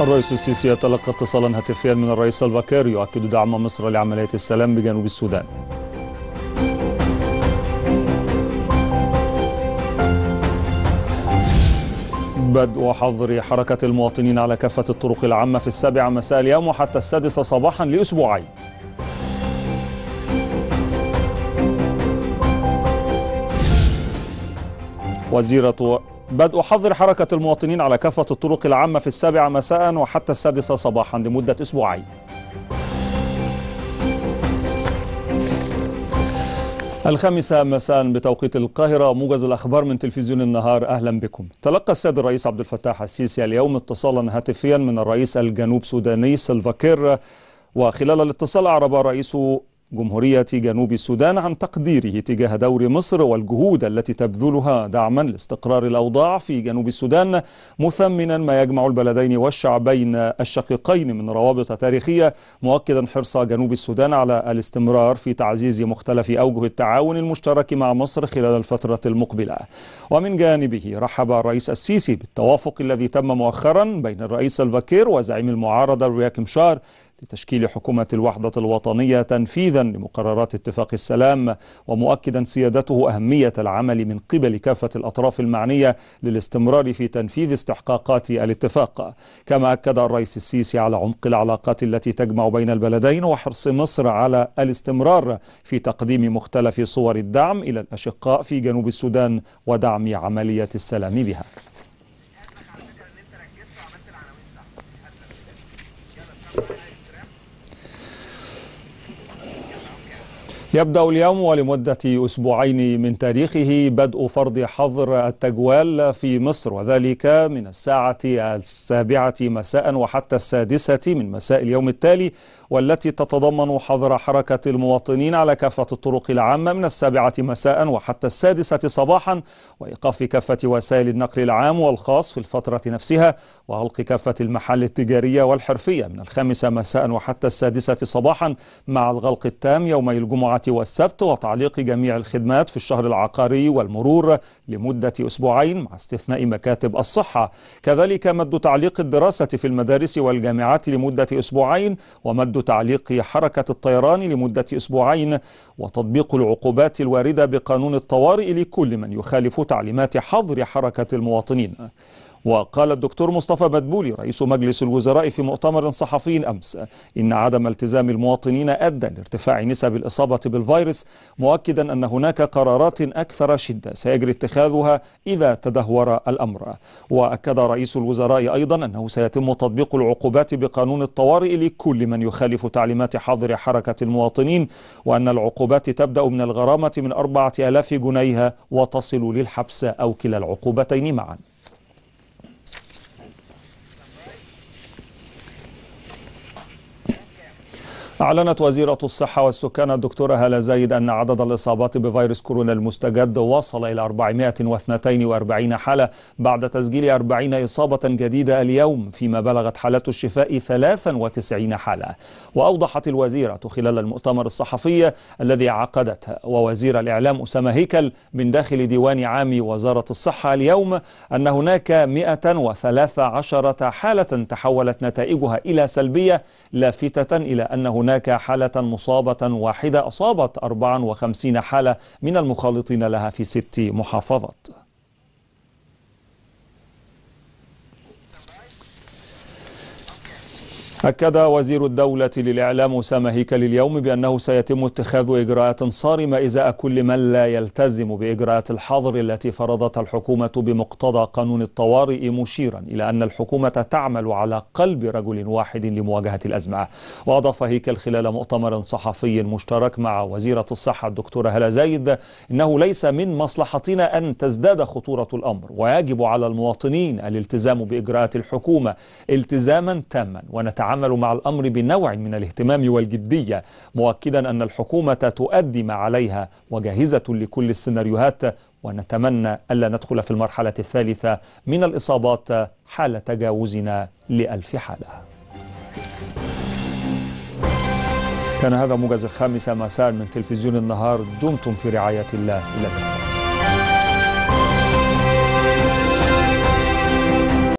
الرئيس السيسي يتلقى اتصالا هاتفيا من الرئيس الفاكير يؤكد دعم مصر لعملية السلام بجنوب السودان بدء حظر حركة المواطنين على كافة الطرق العامة في السابعة مساء اليوم وحتى السادسة صباحا لأسبوعين وزيرة بدء حظر حركة المواطنين على كافة الطرق العامة في السابعة مساء وحتى السادسة صباحا لمدة أسبوعين الخامسة مساء بتوقيت القاهرة موجز الأخبار من تلفزيون النهار أهلا بكم تلقى السيد الرئيس عبد الفتاح السيسي اليوم اتصالا هاتفيا من الرئيس الجنوب سوداني سلفاكير وخلال الاتصال أعرب رئيس جمهورية جنوب السودان عن تقديره تجاه دور مصر والجهود التي تبذلها دعما لاستقرار الأوضاع في جنوب السودان مثمنا ما يجمع البلدين والشعبين الشقيقين من روابط تاريخية مؤكدا حرص جنوب السودان على الاستمرار في تعزيز مختلف أوجه التعاون المشترك مع مصر خلال الفترة المقبلة ومن جانبه رحب الرئيس السيسي بالتوافق الذي تم مؤخرا بين الرئيس الفاكير وزعيم المعارضة رياك مشار لتشكيل حكومة الوحدة الوطنية تنفيذا لمقررات اتفاق السلام ومؤكدا سيادته أهمية العمل من قبل كافة الأطراف المعنية للاستمرار في تنفيذ استحقاقات الاتفاق كما أكد الرئيس السيسي على عمق العلاقات التي تجمع بين البلدين وحرص مصر على الاستمرار في تقديم مختلف صور الدعم إلى الأشقاء في جنوب السودان ودعم عملية السلام بها يبدأ اليوم ولمدة أسبوعين من تاريخه بدء فرض حظر التجوال في مصر وذلك من الساعة السابعة مساء وحتى السادسة من مساء اليوم التالي والتي تتضمن حظر حركة المواطنين على كافة الطرق العامة من السابعة مساء وحتى السادسة صباحا وإيقاف كافة وسائل النقل العام والخاص في الفترة نفسها وغلق كافة المحال التجارية والحرفية من الخامسة مساء وحتى السادسة صباحا مع الغلق التام يومي الجمعة والسبت وتعليق جميع الخدمات في الشهر العقاري والمرور لمدة أسبوعين مع استثناء مكاتب الصحة كذلك مد تعليق الدراسة في المدارس والجامعات لمدة أسبوعين ومد تعليق حركة الطيران لمدة أسبوعين وتطبيق العقوبات الواردة بقانون الطوارئ لكل من يخالف تعليمات حظر حركة المواطنين وقال الدكتور مصطفى مدبولي رئيس مجلس الوزراء في مؤتمر صحفي أمس إن عدم التزام المواطنين أدى لارتفاع نسب الإصابة بالفيروس مؤكدا أن هناك قرارات أكثر شدة سيجري اتخاذها إذا تدهور الأمر وأكد رئيس الوزراء أيضا أنه سيتم تطبيق العقوبات بقانون الطوارئ لكل من يخالف تعليمات حاضر حركة المواطنين وأن العقوبات تبدأ من الغرامة من 4000 جنيه وتصل للحبس أو كلا العقوبتين معاً أعلنت وزيرة الصحة والسكان الدكتورة هالة زايد أن عدد الإصابات بفيروس كورونا المستجد وصل إلى 442 حالة بعد تسجيل 40 إصابة جديدة اليوم فيما بلغت حالات الشفاء 93 حالة وأوضحت الوزيرة خلال المؤتمر الصحفي الذي عقدته ووزير الإعلام أسامة هيكل من داخل ديوان عام وزارة الصحة اليوم أن هناك 113 حالة تحولت نتائجها إلى سلبية لافتة إلى أن هناك هناك حالة مصابة واحدة أصابت 54 حالة من المخالطين لها في ست محافظات أكد وزير الدولة للإعلام أسامة هيكل اليوم بأنه سيتم اتخاذ إجراءات صارمة إزاء كل من لا يلتزم بإجراءات الحظر التي فرضتها الحكومة بمقتضى قانون الطوارئ مشيرا إلى أن الحكومة تعمل على قلب رجل واحد لمواجهة الأزمة وأضاف هيكل خلال مؤتمر صحفي مشترك مع وزيرة الصحة الدكتورة هلا زايد إنه ليس من مصلحتنا أن تزداد خطورة الأمر ويجب على المواطنين الالتزام بإجراءات الحكومة التزاما تاما ونتعامل يتعامل مع الأمر بنوع من الاهتمام والجدية مؤكدا أن الحكومة تؤدي ما عليها وجاهزة لكل السيناريوهات ونتمنى ألا ندخل في المرحلة الثالثة من الإصابات حال تجاوزنا لألف حالة كان هذا موجز الخامسة مساء من تلفزيون النهار دمتم في رعاية الله إلى اللقاء